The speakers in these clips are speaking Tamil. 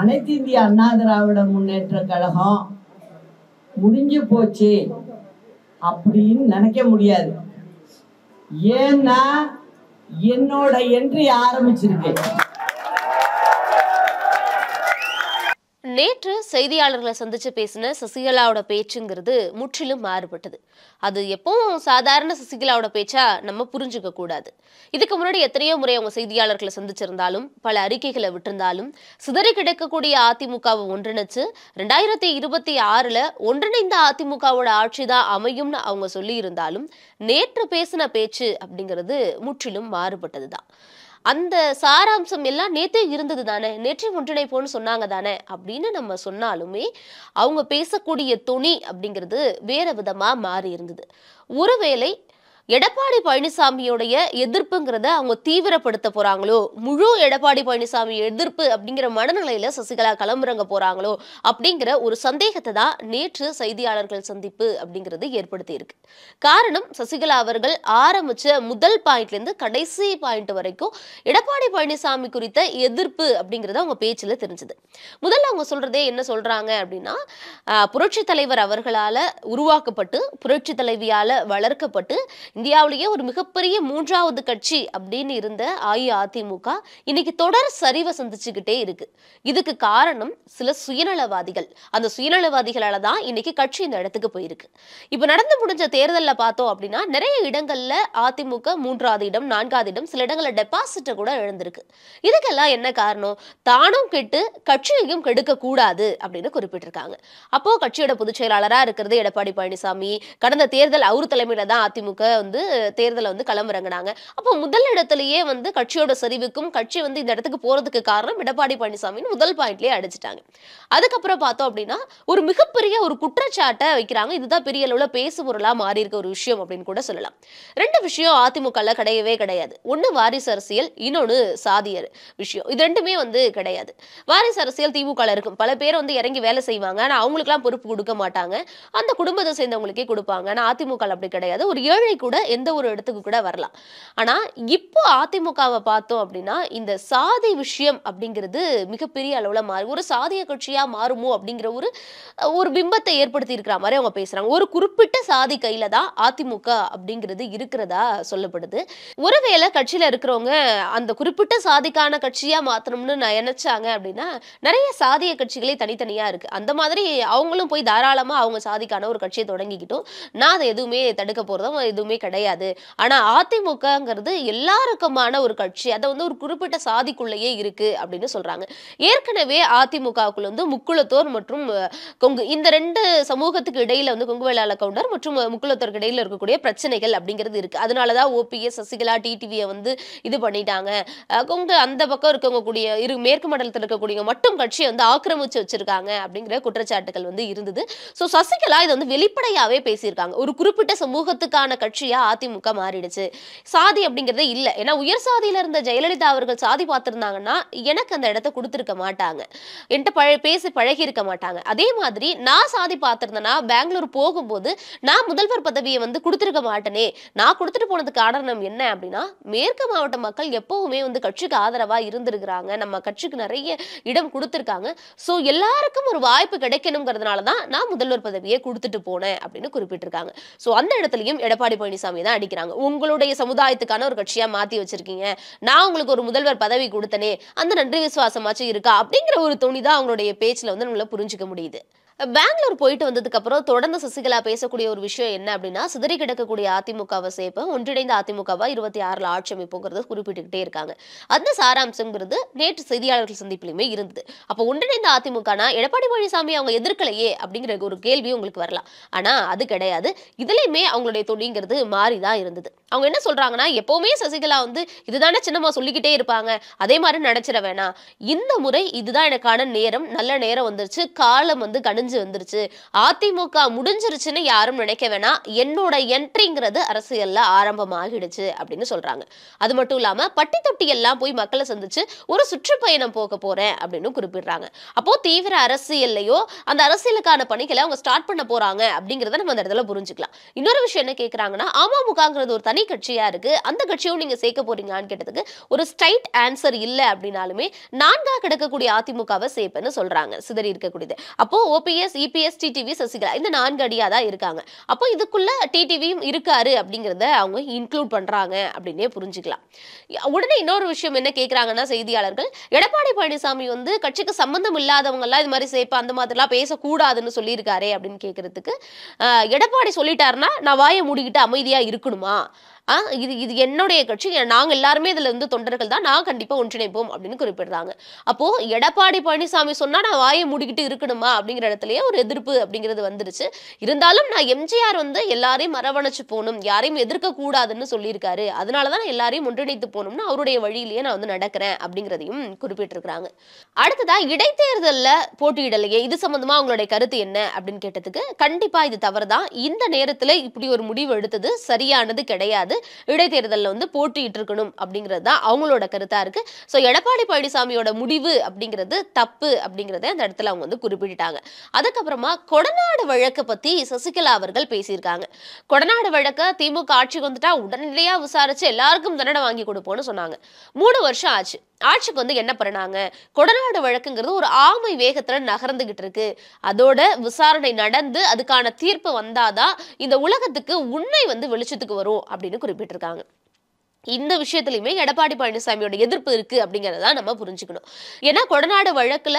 அனைத்து இந்திய அண்ணா திராவிட முன்னேற்ற கழகம் முடிஞ்சு போச்சு அப்படின்னு நினைக்க முடியாது ஏன்னா என்னோட என்று ஆரம்பிச்சிருக்கேன் நேற்று செய்தியாளர்களை சந்திச்சு பேசின சசிகலாவோட பேச்சுங்கிறது முற்றிலும் மாறுபட்டது அது எப்பவும் சாதாரண சசிகலாவோட பேச்சா நம்ம புரிஞ்சுக்க கூடாது இதுக்கு முன்னாடி எத்தனையோ முறை அவங்க செய்தியாளர்களை சந்திச்சிருந்தாலும் பல அறிக்கைகளை விட்டிருந்தாலும் சிதறி கிடைக்கக்கூடிய அதிமுகவை ஒன்றிணைச்சு ரெண்டாயிரத்தி இருபத்தி ஆறுல ஒன்றிணைந்த அதிமுகவோட ஆட்சி தான் அமையும்னு அவங்க சொல்லி இருந்தாலும் நேற்று பேசின பேச்சு அப்படிங்கிறது முற்றிலும் மாறுபட்டதுதான் அந்த சாராம்சம் எல்லாம் நேற்றே இருந்தது தானே நேற்றே ஒன்றிணைப்போன்னு சொன்னாங்க தானே அப்படின்னு நம்ம சொன்னாலுமே அவங்க பேசக்கூடிய துணி அப்படிங்கிறது வேற விதமாக மாறி இருந்தது ஒருவேளை எடப்பாடி பழனிசாமியோடைய எதிர்ப்புங்கிறத அவங்க தீவிரப்படுத்த போறாங்களோ முழு எடப்பாடி பழனிசாமி எதிர்ப்பு அப்படிங்கிற மனநிலையில சசிகலா கிளம்புறங்க போறாங்களோ அப்படிங்கிற ஒரு சந்தேகத்தை தான் நேற்று செய்தியாளர்கள் சந்திப்பு அப்படிங்கிறது ஏற்படுத்தி இருக்கு காரணம் சசிகலா அவர்கள் ஆரம்பிச்ச முதல் பாயிண்ட்ல இருந்து கடைசி பாயிண்ட் வரைக்கும் எடப்பாடி பழனிசாமி குறித்த எதிர்ப்பு அப்படிங்கிறத அவங்க பேச்சுல தெரிஞ்சது முதல்ல அவங்க சொல்றதே என்ன சொல்றாங்க அப்படின்னா புரட்சி தலைவர் அவர்களால உருவாக்கப்பட்டு புரட்சி தலைவியால வளர்க்கப்பட்டு இந்தியாவிலேயே ஒரு மிகப்பெரிய மூன்றாவது கட்சி அப்படின்னு இருந்த அஇஅதிமுக இன்னைக்கு தொடர் சரிவை சந்திச்சுக்கிட்டே இருக்கு இதுக்கு காரணம் சில சுயநலவாதிகள் அந்த சுயநலவாதிகளால தான் இன்னைக்கு கட்சி இந்த இடத்துக்கு போயிருக்கு இப்ப நடந்து முடிஞ்ச தேர்தலில் பார்த்தோம் அப்படின்னா நிறைய இடங்கள்ல அதிமுக மூன்றாவது இடம் நான்காவது இடம் சில இடங்கள்ல டெபாசிட்டை கூட இழந்திருக்கு இதுக்கெல்லாம் என்ன காரணம் தானும் கெட்டு கட்சியையும் கெடுக்க கூடாது அப்படின்னு குறிப்பிட்டிருக்காங்க அப்போ கட்சியோட பொதுச் செயலாளராக இருக்கிறது எடப்பாடி பழனிசாமி கடந்த தேர்தல் அவர் தலைமையில தான் அதிமுக வந்து தேர்தலை வந்து களமிறங்கினாங்க அப்போ முதல் இடத்துலயே வந்து கட்சியோட சரிவுக்கும் கட்சி வந்து இந்த இடத்துக்கு போறதுக்கு காரணம் எடப்பாடி பழனிசாமின்னு முதல் பாயிண்ட்லயே அடிச்சிட்டாங்க அதுக்கப்புறம் பார்த்தோம் அப்படின்னா ஒரு மிகப்பெரிய ஒரு குற்றச்சாட்டை வைக்கிறாங்க இதுதான் பெரிய அளவுல பேசு பொருளா மாறி இருக்க ஒரு விஷயம் அப்படின்னு கூட சொல்லலாம் ரெண்டு விஷயம் அதிமுகல கிடையவே கிடையாது ஒன்னு வாரிசு அரசியல் இன்னொன்னு சாதியர் விஷயம் இது ரெண்டுமே வந்து கிடையாது வாரிசு அரசியல் திமுக இருக்கும் பல பேர் வந்து இறங்கி வேலை செய்வாங்க அவங்களுக்கு எல்லாம் பொறுப்பு கொடுக்க மாட்டாங்க அந்த குடும்பத்தை சேர்ந்தவங்களுக்கே கொடுப்பாங்க ஆனா அதிமுக அப்படி கிடையாது ஒரு ஏழை கூட எந்த ஒரு இடத்துக்கு கூட வரலாம் ஆனால் இப்போ அதிமுகவை பார்த்தோம் அப்படின்னா இந்த சாதி விஷயம் அப்படிங்கிறது மிகப்பெரிய அளவில் மாறி ஒரு சாதிய கட்சியாக மாறுமோ அப்படிங்கிற ஒரு ஒரு பிம்பத்தை ஏற்படுத்தி இருக்கிற மாதிரி அவங்க பேசுகிறாங்க ஒரு குறிப்பிட்ட சாதி கையில் தான் அதிமுக அப்படிங்கிறது இருக்கிறதா சொல்லப்படுது ஒருவேளை கட்சியில் இருக்கிறவங்க அந்த குறிப்பிட்ட சாதிக்கான கட்சியாக மாற்றணும்னு நினைச்சாங்க அப்படின்னா நிறைய சாதிய கட்சிகளே தனித்தனியாக இருக்குது அந்த மாதிரி அவங்களும் போய் தாராளமாக அவங்க சாதிக்கான ஒரு கட்சியை தொடங்கிக்கிட்டோம் நான் அதை எதுவுமே தடுக்க போகிறதும் எதுவுமே கிடையாது ஆனால் அதிமுகங்கிறது எல்லாருக்குமான ஒரு கட்சி அதை வந்து ஒரு குறிப்பிட்ட சாதிக்குள்ளேயே இருக்கு அப்படின்னு சொல்றாங்க ஏற்கனவே அதிமுகவுக்குள்ள வந்து முக்குளத்தோர் மற்றும் கொங்கு இந்த ரெண்டு சமூகத்துக்கு இடையில வந்து கொங்கு வேளாள கவுண்டர் மற்றும் முக்குளத்தோருக்கு இடையில இருக்கக்கூடிய பிரச்சனைகள் அப்படிங்கிறது இருக்கு அதனாலதான் ஓபிஎஸ் சசிகலா டிடிவியை வந்து இது பண்ணிட்டாங்க கொங்கு அந்த பக்கம் இருக்கவங்க கூடிய இரு மேற்கு மண்டலத்தில் இருக்கக்கூடிய மட்டும் கட்சியை வந்து ஆக்கிரமிச்சு வச்சிருக்காங்க அப்படிங்கிற குற்றச்சாட்டுகள் வந்து இருந்தது ஸோ சசிகலா இதை வந்து வெளிப்படையாவே பேசியிருக்காங்க ஒரு குறிப்பிட்ட சமூகத்துக்கான கட்சி கட்சியாக அதிமுக மாறிடுச்சு சாதி அப்படிங்கிறதே இல்லை ஏன்னா உயர் சாதியில் இருந்த ஜெயலலிதா அவர்கள் சாதி பார்த்துருந்தாங்கன்னா எனக்கு அந்த இடத்த கொடுத்துருக்க மாட்டாங்க என்கிட்ட பழ பேசி பழகி இருக்க மாட்டாங்க அதே மாதிரி நான் சாதி பார்த்துருந்தேன்னா பெங்களூர் போகும்போது நான் முதல்வர் பதவியை வந்து கொடுத்துருக்க மாட்டேனே நான் கொடுத்துட்டு போனதுக்கு காரணம் என்ன அப்படின்னா மேற்கு மாவட்ட மக்கள் எப்பவுமே வந்து கட்சிக்கு ஆதரவாக இருந்திருக்கிறாங்க நம்ம கட்சிக்கு நிறைய இடம் கொடுத்துருக்காங்க ஸோ எல்லாருக்கும் ஒரு வாய்ப்பு கிடைக்கணுங்கிறதுனால தான் நான் முதல்வர் பதவியை கொடுத்துட்டு போனேன் அப்படின்னு குறிப்பிட்டிருக்காங்க ஸோ அந்த இடத்துலையும் எடப்பாடி பழனிசாமி பழனிசாமி தான் அடிக்கிறாங்க உங்களுடைய சமுதாயத்துக்கான ஒரு கட்சியா மாத்தி வச்சிருக்கீங்க நான் உங்களுக்கு ஒரு முதல்வர் பதவி கொடுத்தனே அந்த நன்றி விசுவாசமாச்சும் இருக்கா அப்படிங்கிற ஒரு துணி தான் அவங்களுடைய பேச்சில் வந்து நம்மள புரிஞ்சுக்க முடியுது பெங்களூர் போயிட்டு வந்ததுக்கு அப்புறம் தொடர்ந்து சசிகலா பேசக்கூடிய ஒரு விஷயம் என்ன அப்படின்னா சிதறி கிடக்கக்கூடிய அதிமுகவை சேர்ப்பேன் ஒன்றிணைந்த அதிமுகவா இருபத்தி ஆறில் ஆட்சி அமைப்புங்கிறத குறிப்பிட்டுக்கிட்டே இருக்காங்க அந்த சாராம்சங்கிறது நேற்று செய்தியாளர்கள் சந்திப்பிலுமே இருந்தது அப்போ ஒன்றிணைந்த அதிமுகனா எடப்பாடி பழனிசாமி அவங்க எதிர்க்கலையே அப்படிங்கிற ஒரு கேள்வியும் உங்களுக்கு வரலாம் ஆனால் அது கிடையாது இதுலேயுமே அவங்களுடைய தொழிங்கிறது மாறி தான் இருந்தது அவங்க என்ன சொல்கிறாங்கன்னா எப்போவுமே சசிகலா வந்து இதுதானே சின்னமா சொல்லிக்கிட்டே இருப்பாங்க அதே மாதிரி நினச்சிட வேணாம் இந்த முறை இதுதான் எனக்கான நேரம் நல்ல நேரம் வந்துருச்சு காலம் வந்து கணிஞ்சு முடிஞ்சு வந்துருச்சு அதிமுக முடிஞ்சிருச்சுன்னு யாரும் நினைக்க வேணாம் என்னோட என்ட்ரிங்கிறது அரசியல்ல ஆரம்பமாகிடுச்சு அப்படின்னு சொல்றாங்க அது மட்டும் இல்லாம பட்டி தொட்டி எல்லாம் போய் மக்களை சந்திச்சு ஒரு சுற்றுப்பயணம் போக போறேன் அப்படின்னு குறிப்பிடுறாங்க அப்போ தீவிர அரசியல்லையோ அந்த அரசியலுக்கான பணிகளை அவங்க ஸ்டார்ட் பண்ண போறாங்க அப்படிங்கிறத நம்ம அந்த இடத்துல புரிஞ்சுக்கலாம் இன்னொரு விஷயம் என்ன கேட்கறாங்கன்னா அமமுகங்கிறது ஒரு தனி கட்சியா இருக்கு அந்த கட்சியும் நீங்க சேர்க்க போறீங்களான்னு கேட்டதுக்கு ஒரு ஸ்ட்ரைட் ஆன்சர் இல்லை அப்படின்னாலுமே நான்கா கிடக்கக்கூடிய அதிமுகவை சேர்ப்பேன்னு சொல்றாங்க சிதறி இருக்கக்கூடியது அப்போ OP IAS EPS TTV Sasikala இந்த நான்கு அடியாக தான் இருக்காங்க அப்போ இதுக்குள்ள டிடிவியும் இருக்காரு அப்படிங்கிறத அவங்க இன்க்ளூட் பண்ணுறாங்க அப்படின்னே புரிஞ்சுக்கலாம் உடனே இன்னொரு விஷயம் என்ன கேட்குறாங்கன்னா செய்தியாளர்கள் எடப்பாடி பழனிசாமி வந்து கட்சிக்கு சம்மந்தம் இல்லாதவங்கெல்லாம் இது மாதிரி சேப்பா அந்த மாதிரிலாம் பேசக்கூடாதுன்னு சொல்லியிருக்காரே அப்படின்னு கேட்குறதுக்கு எடப்பாடி சொல்லிட்டாருன்னா நான் வாயை மூடிக்கிட்டு அமைதியாக இருக்கணுமா இது இது என்னுடைய கட்சி நாங்கள் எல்லாருமே இதில் வந்து தொண்டர்கள் தான் நான் கண்டிப்பாக ஒன்றிணைப்போம் அப்படின்னு குறிப்பிடுறாங்க அப்போது எடப்பாடி பழனிசாமி சொன்னால் நான் வாயை மூடிக்கிட்டு இருக்கணுமா அப்படிங்கிற இடத்துல காலத்திலேயே ஒரு எதிர்ப்பு அப்படிங்கிறது வந்துருச்சு இருந்தாலும் நான் எம்ஜிஆர் வந்து எல்லாரையும் மரவணைச்சு போகணும் யாரையும் கூடாதுன்னு சொல்லியிருக்காரு அதனால தான் நான் எல்லாரையும் ஒன்றிணைத்து போகணும்னு அவருடைய வழியிலேயே நான் வந்து நடக்கிறேன் அப்படிங்கிறதையும் குறிப்பிட்டிருக்கிறாங்க அடுத்ததா இடைத்தேர்தலில் போட்டியிடலையே இது சம்பந்தமா அவங்களுடைய கருத்து என்ன அப்படின்னு கேட்டதுக்கு கண்டிப்பா இது தவறு தான் இந்த நேரத்தில் இப்படி ஒரு முடிவு எடுத்தது சரியானது கிடையாது இடைத்தேர்தலில் வந்து போட்டியிட்டு இருக்கணும் அப்படிங்கிறது தான் அவங்களோட கருத்தா இருக்கு ஸோ எடப்பாடி பழனிசாமியோட முடிவு அப்படிங்கிறது தப்பு அப்படிங்கிறத அந்த இடத்துல அவங்க வந்து குறிப்பிட்டாங்க அதுக்கப்புறமா கொடநாடு வழக்கை பற்றி சசிகலா அவர்கள் பேசியிருக்காங்க கொடநாடு வழக்கை திமுக ஆட்சிக்கு வந்துட்டா உடனடியாக விசாரிச்சு எல்லாருக்கும் தண்டனை வாங்கி கொடுப்போம்னு சொன்னாங்க மூணு வருஷம் ஆச்சு ஆட்சிக்கு வந்து என்ன பண்ணாங்க கொடநாடு வழக்குங்கிறது ஒரு ஆமை வேகத்துல நகர்ந்துகிட்டு இருக்கு அதோட விசாரணை நடந்து அதுக்கான தீர்ப்பு வந்தாதான் இந்த உலகத்துக்கு உண்மை வந்து வெளிச்சத்துக்கு வரும் அப்படின்னு குறிப்பிட்டிருக்காங்க இந்த விஷயத்துலையுமே எடப்பாடி பழனிசாமியோட எதிர்ப்பு இருக்குது அப்படிங்கிறத நம்ம புரிஞ்சுக்கணும் ஏன்னா கொடநாடு வழக்கில்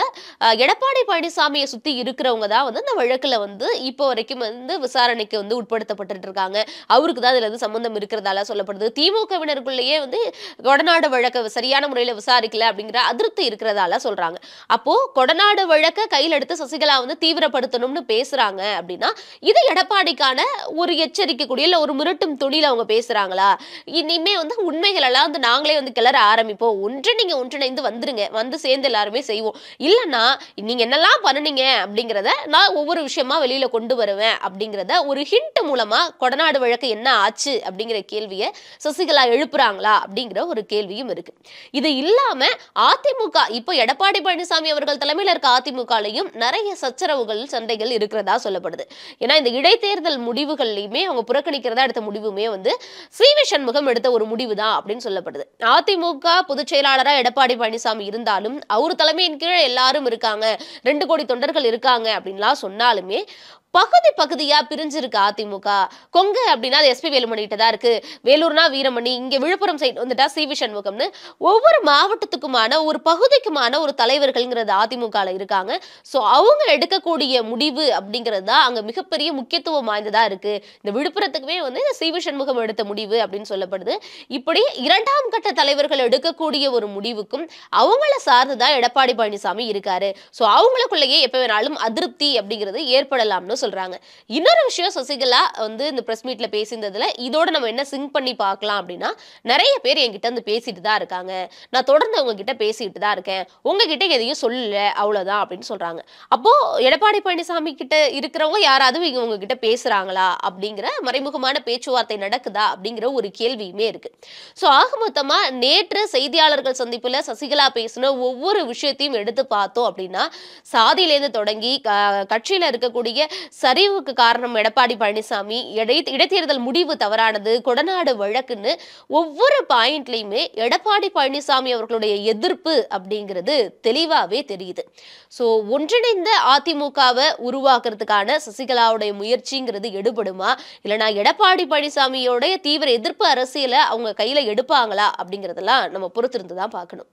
எடப்பாடி பழனிசாமியை சுற்றி இருக்கிறவங்க தான் வந்து அந்த வழக்கில் வந்து இப்போ வரைக்கும் வந்து விசாரணைக்கு வந்து உட்படுத்தப்பட்டு இருக்காங்க அவருக்கு தான் இதுல வந்து சம்மந்தம் இருக்கிறதால சொல்லப்படுது திமுகவினருக்குள்ளேயே வந்து கொடநாடு வழக்கை சரியான முறையில் விசாரிக்கல அப்படிங்கிற அதிருப்தி இருக்கிறதால சொல்கிறாங்க அப்போது கொடநாடு வழக்கை கையில் எடுத்து சசிகலா வந்து தீவிரப்படுத்தணும்னு பேசுகிறாங்க அப்படின்னா இது எடப்பாடிக்கான ஒரு எச்சரிக்கை கூடிய இல்லை ஒரு மிரட்டும் தொழில் அவங்க பேசுகிறாங்களா இனிமே வந்து உண்மைகள் எல்லாம் வந்து நாங்களே வந்து கிளற ஆரம்பிப்போம் ஒன்று நீங்க ஒன்றிணைந்து வந்துருங்க வந்து சேர்ந்து எல்லாருமே செய்வோம் இல்லைன்னா நீங்க என்னெல்லாம் பண்ணுனீங்க அப்படிங்கிறத நான் ஒவ்வொரு விஷயமா வெளியில கொண்டு வருவேன் அப்படிங்கிறத ஒரு ஹிண்ட் மூலமா கொடநாடு வழக்கு என்ன ஆச்சு அப்படிங்கிற கேள்வியை சசிகலா எழுப்புறாங்களா அப்படிங்கிற ஒரு கேள்வியும் இருக்கு இது இல்லாம அதிமுக இப்போ எடப்பாடி பழனிசாமி அவர்கள் தலைமையில் இருக்க அதிமுகலையும் நிறைய சச்சரவுகள் சண்டைகள் இருக்கிறதா சொல்லப்படுது ஏன்னா இந்த இடைத்தேர்தல் முடிவுகள்லையுமே அவங்க புறக்கணிக்கிறதா எடுத்த முடிவுமே வந்து சி வி சண்முகம் எடுத்த ஒரு முடிவு முடிவுதான் அப்படின்னு சொல்லப்படுது அதிமுக பொதுச் செயலாளராக எடப்பாடி பழனிசாமி இருந்தாலும் அவர் தலைமையின் கீழே எல்லாரும் இருக்காங்க ரெண்டு கோடி தொண்டர்கள் இருக்காங்க அப்படின்லாம் சொன்னாலுமே பகுதி பகுதியாக பிரிஞ்சிருக்கு அதிமுக கொங்க அப்படின்னா அது எஸ்பி வேலுமணிகிட்ட தான் இருக்கு வேலூர்னா வீரமணி இங்கே விழுப்புரம் சைடு வந்துட்டா சி வி சண்முகம்னு ஒவ்வொரு மாவட்டத்துக்குமான ஒரு பகுதிக்குமான ஒரு தலைவர்கள்ங்கிறது அதிமுகவில் இருக்காங்க ஸோ அவங்க எடுக்கக்கூடிய முடிவு அப்படிங்கிறது தான் அங்கே மிகப்பெரிய முக்கியத்துவம் வாய்ந்ததா இருக்கு இந்த விழுப்புரத்துக்குமே வந்து இந்த சி வி சண்முகம் எடுத்த முடிவு அப்படின்னு சொல்லப்படுது இப்படி இரண்டாம் கட்ட தலைவர்கள் எடுக்கக்கூடிய ஒரு முடிவுக்கும் அவங்கள சார்ந்து தான் எடப்பாடி பழனிசாமி இருக்காரு ஸோ அவங்களுக்குள்ளேயே எப்போ வேணாலும் அதிருப்தி அப்படிங்கிறது ஏற்படலாம்னு சொல்கிறாங்க இன்னொரு விஷயம் சசிகலா வந்து இந்த ப்ரெஸ் மீட்டில் பேசியிருந்ததில் இதோட நம்ம என்ன சிங்க் பண்ணி பார்க்கலாம் அப்படின்னா நிறைய பேர் என்கிட்ட வந்து பேசிட்டு தான் இருக்காங்க நான் தொடர்ந்து உங்ககிட்ட பேசிட்டு தான் இருக்கேன் உங்ககிட்ட எதையும் சொல்லல அவ்வளோதான் அப்படின்னு சொல்கிறாங்க அப்போது எடப்பாடி பழனிசாமி கிட்ட இருக்கிறவங்க யாராவது இவங்க உங்ககிட்ட பேசுகிறாங்களா அப்படிங்கிற மறைமுகமான பேச்சுவார்த்தை நடக்குதா அப்படிங்கிற ஒரு கேள்வியுமே இருக்குது ஸோ ஆக மொத்தமாக நேற்று செய்தியாளர்கள் சந்திப்பில் சசிகலா பேசின ஒவ்வொரு விஷயத்தையும் எடுத்து பார்த்தோம் அப்படின்னா சாதியிலேருந்து தொடங்கி கட்சியில் இருக்கக்கூடிய சரிவுக்கு காரணம் எடப்பாடி பழனிசாமி இடை இடைத்தேர்தல் முடிவு தவறானது கொடநாடு வழக்குன்னு ஒவ்வொரு பாயிண்ட்லையுமே எடப்பாடி பழனிசாமி அவர்களுடைய எதிர்ப்பு அப்படிங்கிறது தெளிவாகவே தெரியுது ஸோ ஒன்றிணைந்த அதிமுகவை உருவாக்குறதுக்கான சசிகலாவுடைய முயற்சிங்கிறது எடுபடுமா இல்லைனா எடப்பாடி பழனிசாமியோடைய தீவிர எதிர்ப்பு அரசியலை அவங்க கையில் எடுப்பாங்களா அப்படிங்கிறதெல்லாம் நம்ம பொறுத்திருந்து தான் பார்க்கணும்